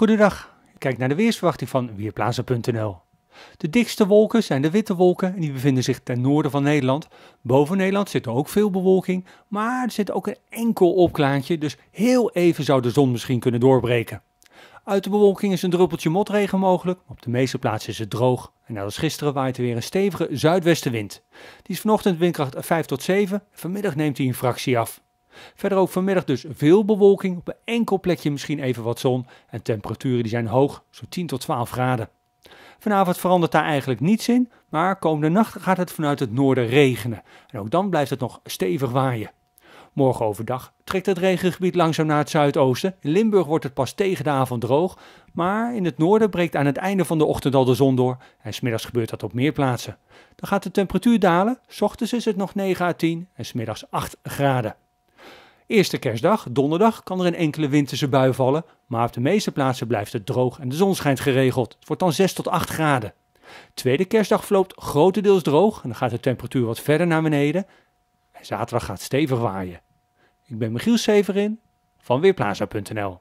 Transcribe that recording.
Goedendag, kijk naar de weersverwachting van Weerplaza.nl. De dikste wolken zijn de witte wolken en die bevinden zich ten noorden van Nederland. Boven Nederland zit er ook veel bewolking, maar er zit ook een enkel opklaantje, dus heel even zou de zon misschien kunnen doorbreken. Uit de bewolking is een druppeltje motregen mogelijk, op de meeste plaatsen is het droog. En net als gisteren waait er weer een stevige zuidwestenwind. Die is vanochtend windkracht 5 tot 7, vanmiddag neemt hij een fractie af. Verder ook vanmiddag dus veel bewolking, op een enkel plekje misschien even wat zon. En temperaturen die zijn hoog, zo'n 10 tot 12 graden. Vanavond verandert daar eigenlijk niets in, maar komende nacht gaat het vanuit het noorden regenen. En ook dan blijft het nog stevig waaien. Morgen overdag trekt het regengebied langzaam naar het zuidoosten. In Limburg wordt het pas tegen de avond droog. Maar in het noorden breekt aan het einde van de ochtend al de zon door. En smiddags gebeurt dat op meer plaatsen. Dan gaat de temperatuur dalen. S ochtends is het nog 9 à 10 en smiddags 8 graden. Eerste kerstdag, donderdag, kan er een enkele winterse bui vallen, maar op de meeste plaatsen blijft het droog en de zon schijnt geregeld. Het wordt dan 6 tot 8 graden. Tweede kerstdag verloopt grotendeels droog en dan gaat de temperatuur wat verder naar beneden. En zaterdag gaat stevig waaien. Ik ben Michiel Severin van Weerplaza.nl